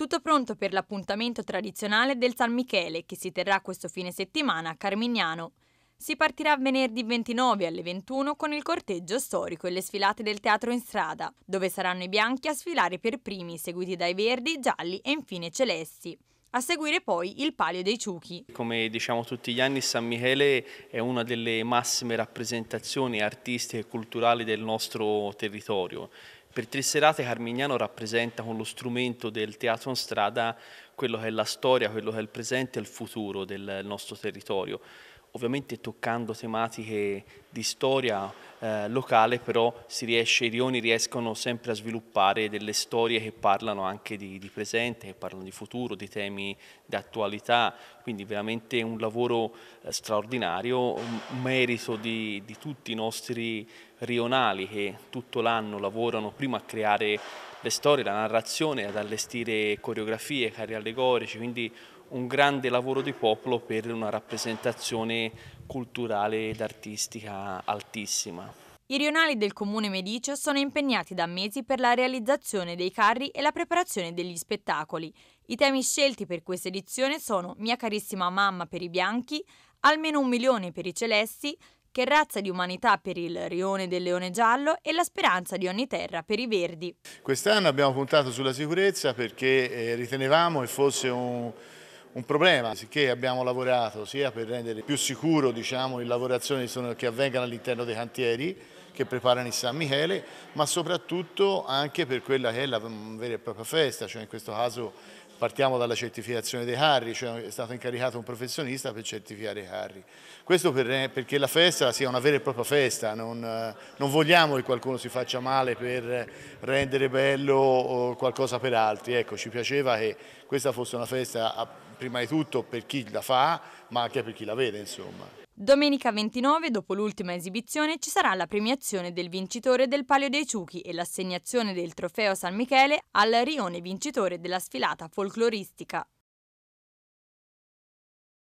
Tutto pronto per l'appuntamento tradizionale del San Michele che si terrà questo fine settimana a Carmignano. Si partirà venerdì 29 alle 21 con il corteggio storico e le sfilate del teatro in strada, dove saranno i bianchi a sfilare per primi, seguiti dai verdi, gialli e infine celesti. A seguire poi il Palio dei Ciuchi. Come diciamo tutti gli anni San Michele è una delle massime rappresentazioni artistiche e culturali del nostro territorio per tre serate Carmignano rappresenta con lo strumento del teatro in strada quello che è la storia, quello che è il presente e il futuro del nostro territorio, ovviamente toccando tematiche di storia eh, locale però riesce, i rioni riescono sempre a sviluppare delle storie che parlano anche di, di presente, che parlano di futuro, di temi di attualità, quindi veramente un lavoro eh, straordinario, un merito di, di tutti i nostri rionali che tutto l'anno lavorano prima a creare le storie, la narrazione, ad allestire coreografie, carri allegorici, quindi un grande lavoro di popolo per una rappresentazione culturale ed artistica altissima. I rionali del comune Medicio sono impegnati da mesi per la realizzazione dei carri e la preparazione degli spettacoli. I temi scelti per questa edizione sono Mia carissima mamma per i bianchi, Almeno un milione per i celesti, che razza di umanità per il rione del leone giallo e la speranza di ogni terra per i verdi. Quest'anno abbiamo puntato sulla sicurezza perché eh, ritenevamo che fosse un, un problema, sicché abbiamo lavorato sia per rendere più sicuro diciamo, le lavorazioni che avvengano all'interno dei cantieri, che preparano il San Michele, ma soprattutto anche per quella che è la vera e propria festa, cioè in questo caso partiamo dalla certificazione dei carri, cioè è stato incaricato un professionista per certificare i carri. Questo per, eh, perché la festa sia una vera e propria festa, non, eh, non, vogliamo che qualcuno si faccia male per rendere bello qualcosa per altri, ecco, ci piaceva che questa fosse una festa prima di tutto per chi la fa, ma anche per chi la vede, insomma. Domenica 29, dopo l'ultima esibizione, ci sarà la premiazione del vincitore del Palio dei Ciuchi e l'assegnazione del trofeo San Michele al rione vincitore della sfilata folcloristica.